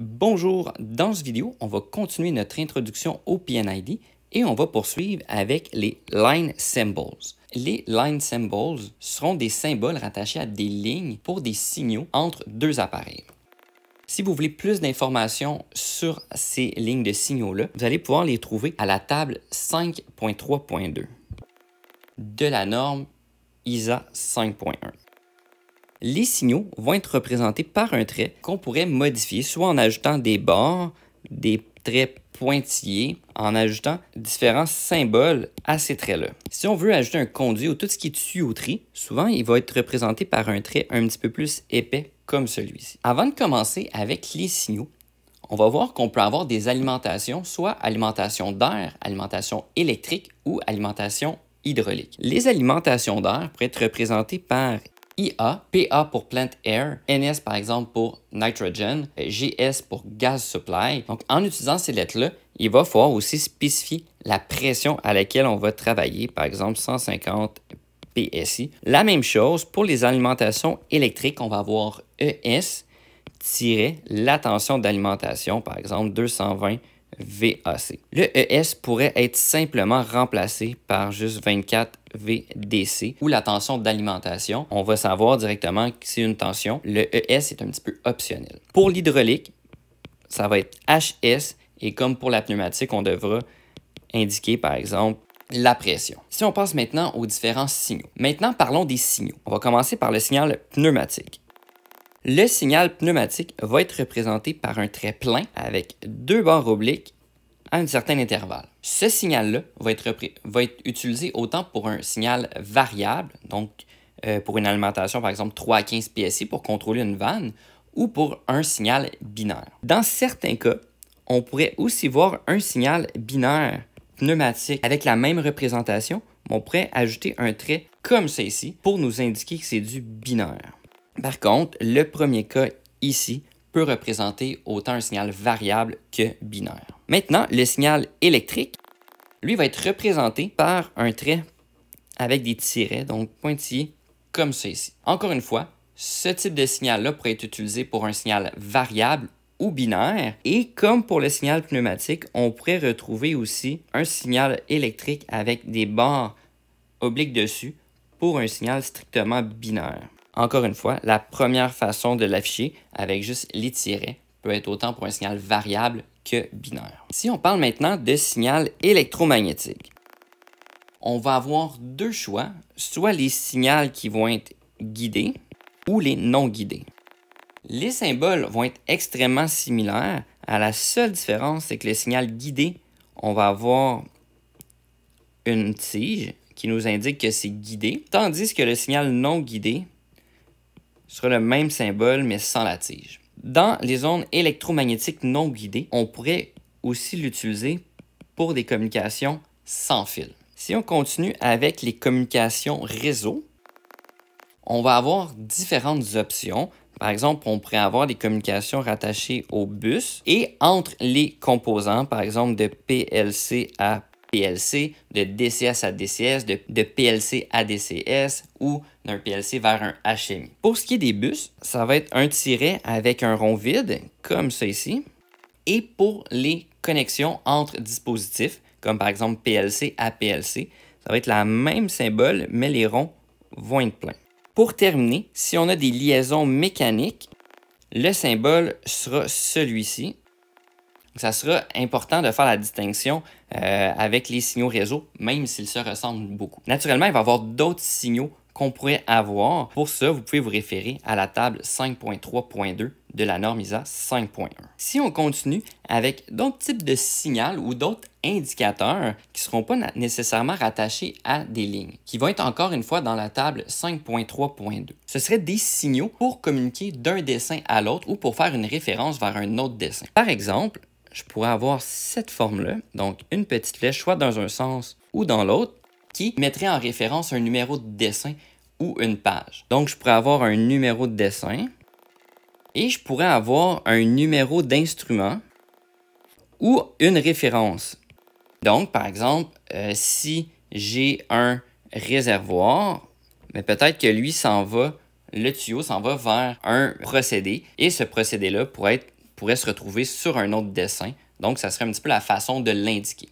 Bonjour, dans cette vidéo, on va continuer notre introduction au PNID et on va poursuivre avec les line symbols. Les line symbols seront des symboles rattachés à des lignes pour des signaux entre deux appareils. Si vous voulez plus d'informations sur ces lignes de signaux-là, vous allez pouvoir les trouver à la table 5.3.2 de la norme ISA 5.1 les signaux vont être représentés par un trait qu'on pourrait modifier, soit en ajoutant des bords, des traits pointillés, en ajoutant différents symboles à ces traits-là. Si on veut ajouter un conduit ou tout ce qui est tuyauterie, souvent il va être représenté par un trait un petit peu plus épais comme celui-ci. Avant de commencer avec les signaux, on va voir qu'on peut avoir des alimentations, soit alimentation d'air, alimentation électrique ou alimentation hydraulique. Les alimentations d'air peuvent être représentées par IA, PA pour Plant Air, NS par exemple pour Nitrogen, GS pour Gas Supply. Donc en utilisant ces lettres-là, il va falloir aussi spécifier la pression à laquelle on va travailler, par exemple 150 PSI. La même chose pour les alimentations électriques, on va avoir ES, la tension d'alimentation, par exemple 220 VAC. Le ES pourrait être simplement remplacé par juste 24 VDC ou la tension d'alimentation. On va savoir directement que c'est une tension. Le ES est un petit peu optionnel. Pour l'hydraulique, ça va être HS et comme pour la pneumatique, on devra indiquer par exemple la pression. Si on passe maintenant aux différents signaux. Maintenant, parlons des signaux. On va commencer par le signal pneumatique. Le signal pneumatique va être représenté par un trait plein avec deux barres obliques à un certain intervalle. Ce signal-là va, être, utilisé autant pour un signal variable, donc euh, pour une alimentation par exemple 3 à 15 PSI pour contrôler une vanne, ou pour un signal binaire. Dans certains cas, on pourrait aussi voir un signal binaire pneumatique avec la même représentation, mais on pourrait ajouter un trait comme ceci pour nous indiquer que c'est du binaire. Par contre, le premier cas ici peut représenter autant un signal variable que binaire. Maintenant, le signal électrique, lui, va être représenté par un trait avec des tirets, donc pointillés, comme ça ici. Encore une fois, ce type de signal-là pourrait être utilisé pour un signal variable ou binaire. Et comme pour le signal pneumatique, on pourrait retrouver aussi un signal électrique avec des barres obliques dessus pour un signal strictement binaire. Encore une fois, la première façon de l'afficher avec juste les tirets peut être autant pour un signal variable que binaire. Si on parle maintenant de signal électromagnétique, on va avoir deux choix, soit les signaux qui vont être guidés ou les non guidés. Les symboles vont être extrêmement similaires, à la seule différence, c'est que le signal guidé, on va avoir une tige qui nous indique que c'est guidé, tandis que le signal non guidé, sera le même symbole mais sans la tige. Dans les ondes électromagnétiques non guidées, on pourrait aussi l'utiliser pour des communications sans fil. Si on continue avec les communications réseau, on va avoir différentes options. Par exemple, on pourrait avoir des communications rattachées au bus et entre les composants, par exemple de PLC à PLC, de DCS à DCS, de, PLC à DCS ou d'un PLC vers un HMI. Pour ce qui est des bus, ça va être un tiret avec un rond vide, comme ça ici. Et pour les connexions entre dispositifs, comme par exemple PLC à PLC, ça va être la même symbole, mais les ronds vont être pleins. Pour terminer, si on a des liaisons mécaniques, le symbole sera celui-ci, ça sera important de faire la distinction euh, avec les signaux réseau, même s'ils se ressemblent beaucoup. Naturellement, il va y avoir d'autres signaux qu'on pourrait avoir. Pour ça, vous pouvez vous référer à la table 5.3.2 de la norme ISA 5.1. Si on continue avec d'autres types de signal ou d'autres indicateurs qui ne seront pas nécessairement rattachés à des lignes, qui vont être encore une fois dans la table 5.3.2. Ce seraient des signaux pour communiquer d'un dessin à l'autre ou pour faire une référence vers un autre dessin. Par exemple, je pourrais avoir cette forme-là, donc une petite flèche, soit dans un sens ou dans l'autre, qui mettrait en référence un numéro de dessin ou une page. Donc, je pourrais avoir un numéro de dessin et je pourrais avoir un numéro d'instrument ou une référence. Donc, par exemple, euh, si j'ai un réservoir, mais peut-être que lui s'en va, le tuyau s'en va vers un procédé et ce procédé-là pourrait être pourrait se retrouver sur un autre dessin. Donc, ça serait un petit peu la façon de l'indiquer.